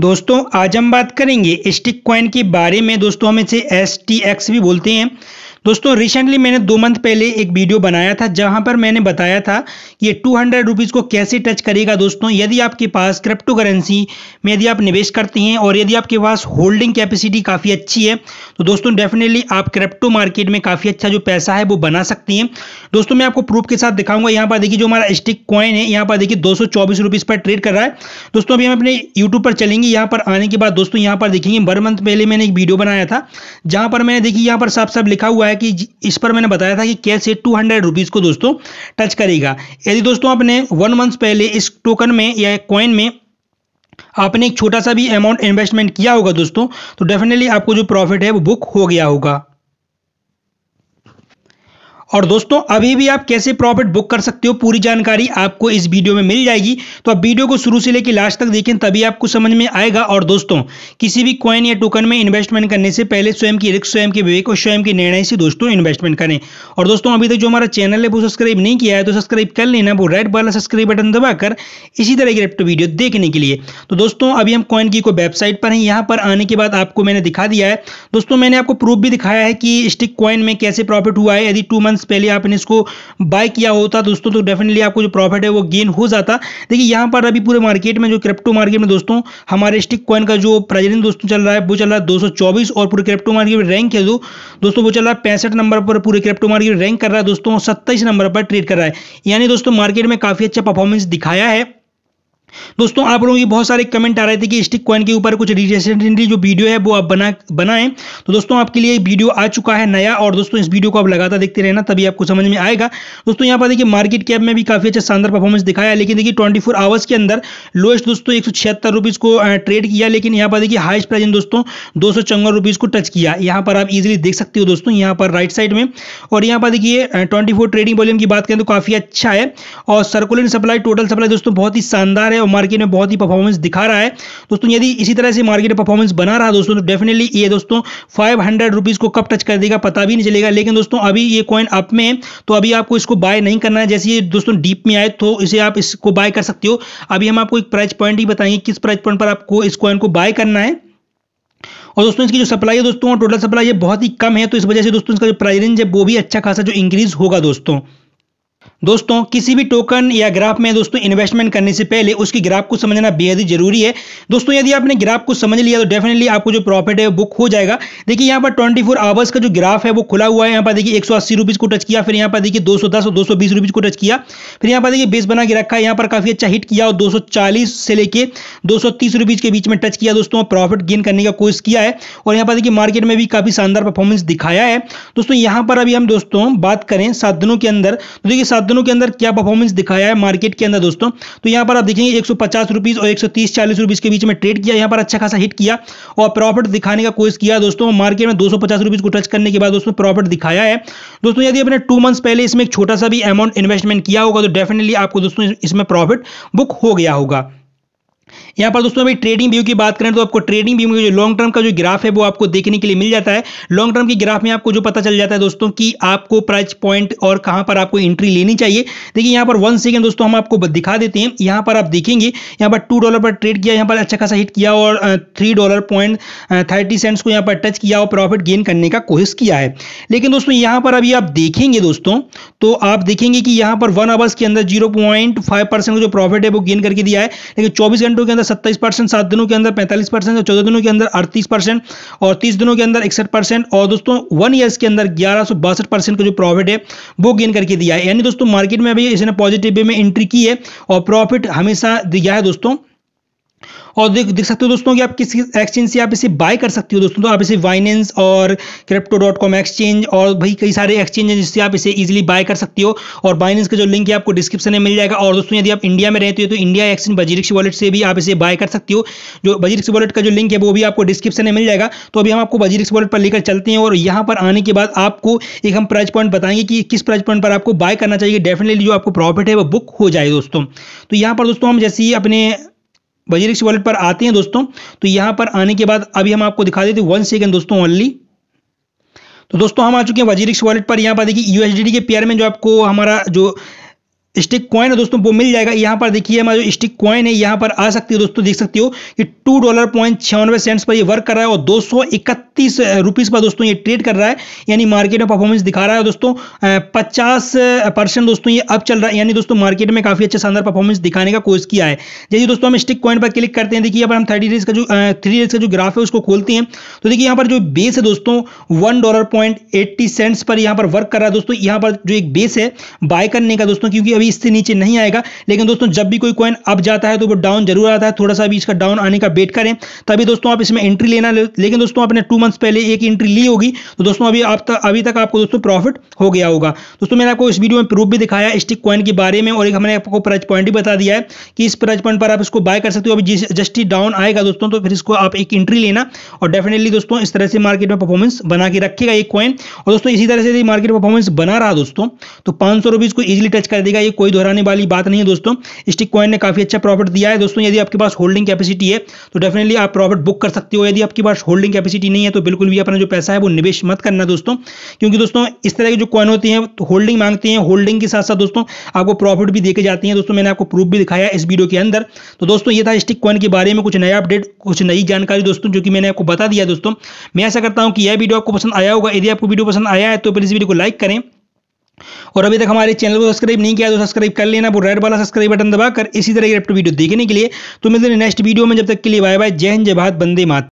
दोस्तों आज हम बात करेंगे स्टिक कॉइन के बारे में दोस्तों हम इसे एस टी एक्स भी बोलते हैं दोस्तों रिसेंटली मैंने दो मंथ पहले एक वीडियो बनाया था जहां पर मैंने बताया था कि ये टू हंड्रेड रुपीज़ को कैसे टच करेगा दोस्तों यदि आपके पास क्रिप्टो करेंसी में यदि आप निवेश करते हैं और यदि आपके पास होल्डिंग कैपेसिटी काफ़ी अच्छी है तो दोस्तों डेफिनेटली आप क्रिप्टो मार्केट में काफ़ी अच्छा जो पैसा है वो बना सकती हैं दोस्तों मैं आपको प्रूफ के साथ दिखाऊंगा यहाँ पर देखिए जो हमारा स्टिक कॉइन है यहाँ पर देखिए दो सौ पर ट्रेड कर रहा है दोस्तों अभी हम अपने यूट्यूब पर चलेंगे यहाँ पर आने के बाद दोस्तों यहाँ पर देखेंगे बर मंथ पहले मैंने एक वीडियो बनाया था जहाँ पर मैंने देखिए यहाँ पर साफ साफ लिखा हुआ है बताया कि इस पर मैंने बताया था कि कैसे टू हंड्रेड रुपीज़ को दोस्तों टच करेगा यदि दोस्तों आपने वन मंथ पहले इस टोकन में या कॉइन में आपने एक छोटा सा भी अमाउंट इन्वेस्टमेंट किया होगा दोस्तों तो डेफिनेटली आपको जो प्रॉफिट है वो बुक हो गया होगा और दोस्तों अभी भी आप कैसे प्रॉफिट बुक कर सकते हो पूरी जानकारी आपको इस वीडियो में मिल जाएगी तो आप वीडियो को शुरू से लेकर लास्ट तक देखें तभी आपको समझ में आएगा और दोस्तों किसी भी कॉइन या टोकन में इन्वेस्टमेंट करने से पहले स्वयं की रिक्स स्वयं के विवेक और स्वयं के निर्णय से दोस्तों इन्वेस्टमेंट करें और दोस्तों अभी तक जो हमारा चैनल है वो सब्सक्राइब नहीं किया है तो सब्सक्राइब कर लेना वो रेड वाला सब्सक्राइब बटन दबाकर इसी तरह की रेप्टो वीडियो देखने के लिए तो दोस्तों अभी हम कॉइन की को वेबसाइट पर हैं यहाँ पर आने के बाद आपको मैंने दिखा दिया है दोस्तों मैंने आपको प्रूफ भी दिखाया है कि स्टिक कॉइन में कैसे प्रॉफिट हुआ है यदि टू मंथ्स मंथ्स पहले आपने इसको बाय किया होता दोस्तों तो डेफिनेटली आपको जो प्रॉफिट है वो गेन हो जाता देखिए यहाँ पर अभी पूरे मार्केट में जो क्रिप्टो मार्केट में दोस्तों हमारे स्टिक कॉइन का जो प्रेजेंट दोस्तों चल रहा है वो चल रहा है दो और पूरे क्रिप्टो मार्केट में रैंक है जो दोस्तों वो चल रहा है पैंसठ नंबर पर पूरे क्रिप्टो मार्केट रैंक कर रहा है दोस्तों सत्ताईस नंबर पर ट्रेड कर रहा है यानी दोस्तों मार्केट में काफ़ी अच्छा परफॉर्मेंस दिखाया है दोस्तों आप लोगों के बहुत सारे कमेंट आ रहे थे कि स्टिक कॉइन के ऊपर कुछ रिसेंटली जो वीडियो है वो आप बना बनाएं तो दोस्तों आपके लिए वीडियो आ चुका है नया और दोस्तों इस वीडियो को आप लगातार देखते रहना तभी आपको समझ में आएगा दोस्तों यहाँ पर देखिए मार्केट कैप में भी काफ़ी अच्छा शानदार परफॉर्मेंस दिखाया लेकिन देखिए ट्वेंटी आवर्स के अंदर लोएस्ट दोस्तों एक सौ को ट्रेड किया लेकिन यहाँ पर देखिए हाइस्ट प्राइस दोस्तों दो सौ को टच किया यहाँ पर आप इजिली देख सकते हो दोस्तों यहाँ पर राइट साइड में और यहाँ पर देखिए ट्वेंटी ट्रेडिंग वॉल्यूम की बात करें तो काफ़ी अच्छा है और सर्कुलर सप्लाई टोटल सप्लाई दोस्तों बहुत ही शानदार है है मार्केट में बहुत ही परफॉर्मेंस दिखा रहा है दोस्तों यदि इसी तरह से मार्केट परफॉर्मेंस बना रहा दोस्तों तो डेफिनेटली ये दोस्तों फाइव हंड्रेड रुपीज़ को कब टच कर देगा पता भी नहीं चलेगा लेकिन दोस्तों अभी ये कॉइन अप में है तो अभी आपको इसको बाय नहीं करना है जैसे ये दोस्तों डीप में आए तो इसे आप इसको बाय कर सकते हो अभी हम आपको एक प्राइस पॉइंट ही बताएंगे किस प्राइस पॉइंट पर आपको इस कॉइन को बाय करना है और दोस्तों इसकी जो सप्लाई है दोस्तों टोटल सप्लाई ये बहुत ही कम है तो इस वजह से दोस्तों इसका जो प्राइस रेंज है वो भी अच्छा खासा जो इंक्रीज होगा दोस्तों दोस्तों किसी भी टोकन या ग्राफ में दोस्तों इन्वेस्टमेंट करने से पहले उसकी ग्राफ को समझना बेहद ही जरूरी है दोस्तों यदि आपने ग्राफ को समझ लिया तो डेफिनेटली आपको जो प्रॉफिट है बुक हो जाएगा देखिए यहाँ पर ट्वेंटी फोर आवर्स का जो ग्राफ है वो खुला हुआ है यहाँ पर देखिए एक सौ को टच किया फिर यहाँ पर देखिए दो सौ दस बीस रुपीज़ को टच किया फिर यहाँ पर देखिए बेस बना के रखा है यहाँ पर काफ़ी अच्छा हिट किया और दो सौ चालीस से लेकर दो सौ तीस रुपीज़ के बीच में टच किया दोस्तों प्रॉफिट गेन करने का कोशिश किया है और यहाँ पर देखिए मार्केट में भी काफ़ी शानदार परफॉर्मेंस दिखाया है दोस्तों यहाँ पर अभी हम दोस्तों बात करें सात दिनों के अंदर तो देखिए सात दिनों के अंदर क्या परफॉर्मेंस दिखाया है मार्केट के अंदर दोस्तों तो यहाँ पर आप देखेंगे एक सौ और एक सौ के बीच में ट्रेड किया यहाँ पर अच्छा खासा हिट किया और प्रॉफिट दिखाने का कोशिश किया दोस्तों मार्केट में दो को टच करने के बाद दोस्तों प्रॉफिट दिखाया है दोस्तों यदि आपने टू मंथ्स पहले इसमें एक छोटा सा भी अमाउंट इन्वेस्टमेंट किया होगा तो डेफिनेटली आपको दोस्तों इसमें प्रॉफिट बुक हो गया होगा यहाँ पर दोस्तों अभी ट्रेडिंग व्यू की बात करें तो आपको ट्रेडिंग व्यू में जो लॉन्ग टर्म का जो ग्राफ है वो आपको देखने के लिए मिल जाता है लॉन्ग टर्म की ग्राफ में आपको जो पता चल जाता है दोस्तों कि आपको प्राइस पॉइंट और कहाँ पर आपको एंट्री लेनी चाहिए देखिए यहाँ पर वन सेकेंड दोस्तों हम आपको दिखा देते हैं यहाँ पर आप देखेंगे यहाँ पर टू डॉलर पर ट्रेड किया यहाँ पर अच्छा खासा हिट किया और three dollar point thirty cents को यहाँ पर टच किया और प्रॉफिट गेन करने का कोशिश किया है लेकिन दोस्तों यहाँ पर अभी आप देखेंगे दोस्तों तो आप देखेंगे कि यहाँ पर वन आवर्स के अंदर जीरो पॉइंट फाइव परसेंट जो प्रॉफिट है वो गेन करके दिया है लेकिन चौबीस घंटों दिनों के अंदर सत्ताईस परसेंट सात दिनों के अंदर पैंतालीस परसेंट और चौदह दिनों के अंदर अड़तीस परसेंट और तीस दिनों के अंदर इकसठ परसेंट और दोस्तों वन ईयर्स के अंदर ग्यारह सौ बासठ परसेंट का जो प्रॉफिट है वो गेन करके दिया है यानी दोस्तों मार्केट में अभी इसने पॉजिटिव वे में एंट्री की है और प्रॉफिट हमेशा दिया है दोस्तों और देख देख सकते हो दोस्तों कि आप किस एक्सचेंज से आप इसे बाय कर सकते हो दोस्तों तो आप इसे वाइनेंस और क्रिप्टो डॉट कॉम एक्सचेंज और भाई कई सारे एक्सचेंज हैं जिससे आप इसे इजीली बाय कर सकते हो और बाइनेंस का जो लिंक है आपको डिस्क्रिप्शन में मिल जाएगा और दोस्तों यदि आप इंडिया में रहते हो तो इंडिया एक्सचेंज बजीरिक्स वॉलेट से भी आप इसे बाय कर सकते हो जो बजरिक्स वॉलेट का जो लिंक है वो भी आपको डिस्क्रिप्शन में मिल जाएगा तो अभी हम आपको बजरिक्स वॉलेट पर लेकर चलते हैं और यहाँ पर आने के बाद आपको एक हम प्राइज पॉइंट बताएंगे कि किस प्राइज पॉइंट पर आपको बाय करना चाहिए डेफिनेटली जो आपको प्रॉफिट है वो बुक हो जाए दोस्तों तो यहाँ पर दोस्तों हम जैसे ही अपने बजरिक्स वॉलेट पर आते हैं दोस्तों तो यहाँ पर आने के बाद अभी हम आपको दिखा देते वन सेकेंड दोस्तों ओनली तो दोस्तों हम आ चुके हैं वजीरिक्स वॉलेट पर यहाँ पर देखिए यूएसडीडी के पेयर में जो आपको हमारा जो स्टिक कॉइन है दोस्तों वो मिल जाएगा यहाँ पर देखिए हमारा जो स्टिक कॉइन है यहाँ पर आ सकती है दोस्तों देख सकते हो कि टू डॉलर पॉइंट छियानवे सेंट्स पर ये वर्क कर रहा है और दो सौ इकतीस रुपीज़ पर दोस्तों ये ट्रेड कर रहा है यानी मार्केट में परफॉर्मेंस दिखा रहा है दोस्तों पचास परसेंट दोस्तों ये अब चल रहा है यानी दोस्तों मार्केट में काफ़ी अच्छा शानदार परफॉर्मेंस दिखाने का कोशिश किया है जैसे दोस्तों हम स्टिक कॉइन पर क्लिक करते हैं देखिए यहाँ पर हम थर्टी डेज का जो थ्री डेज का जो ग्राफ है उसको खोलते हैं तो देखिए यहाँ पर जो बेस है दोस्तों one dollar point eighty cents पर यहाँ पर वर्क कर रहा है दोस्तों यहाँ पर जो एक बेस है बाय करने का दोस्तों क्योंकि अभी अभी इससे नीचे नहीं आएगा लेकिन दोस्तों जब भी कोई कॉइन अप जाता है तो वो डाउन जरूर आता है थोड़ा सा भी इसका डाउन आने का वेट करें तभी दोस्तों आप इसमें एंट्री लेना ले, लेकिन दोस्तों आपने टू मंथ्स पहले एक एंट्री ली होगी तो दोस्तों अभी आप तक अभी तक आपको दोस्तों प्रॉफिट हो गया होगा दोस्तों मैंने आपको इस वीडियो में प्रूफ भी दिखाया स्टिक कॉइन के बारे में और एक हमने आपको प्राइज पॉइंट भी बता दिया है कि इस प्राइज पॉइंट पर आप इसको बाय कर सकते हो अभी जस्ट ही डाउन आएगा दोस्तों तो फिर इसको आप एक एंट्री लेना और डेफिनेटली दोस्तों इस तरह से मार्केट में परफॉर्मेंस बना के रखेगा एक कॉइन और दोस्तों इसी तरह से मार्केट परफॉर्मेंस बना रहा दोस्तों तो पांच सौ को इजिली टच कर देगा ये कोई दोहराने वाली बात नहीं है दोस्तों स्टिक कॉइन ने काफ़ी अच्छा प्रॉफिट दिया है दोस्तों यदि आपके पास होल्डिंग कैपेसिटी है तो डेफिनेटली आप प्रॉफिट बुक कर सकते हो यदि आपके पास होल्डिंग कैपेसिटी नहीं है तो बिल्कुल भी अपना जो पैसा है वो निवेश मत करना दोस्तों क्योंकि दोस्तों इस तरह की जो कॉइन होती है तो होल्डिंग मांगती हैं होल्डिंग के साथ साथ दोस्तों आपको प्रॉफिट भी देखे जाती है दोस्तों मैंने आपको प्रूफ भी दिखाया इस वीडियो के अंदर तो दोस्तों ये था स्टिक कॉइन के बारे में कुछ नया अपडेट कुछ नई जानकारी दोस्तों जो कि मैंने आपको बता दिया दोस्तों मैं ऐसा करता हूँ कि यह वीडियो आपको पसंद आया होगा यदि आपको वीडियो पसंद आया है तो प्लीज़ वीडियो को लाइक करें और अभी तक हमारे चैनल को सब्सक्राइब नहीं किया तो सब्सक्राइब कर लेना वो रेड वाला सब्सक्राइब बटन दबाकर इसी तरह की वीडियो देखने के लिए तो मिलते हैं नेक्स्ट वीडियो में जब तक के लिए बाय बाय जय हिंद जय भारत बंदे मात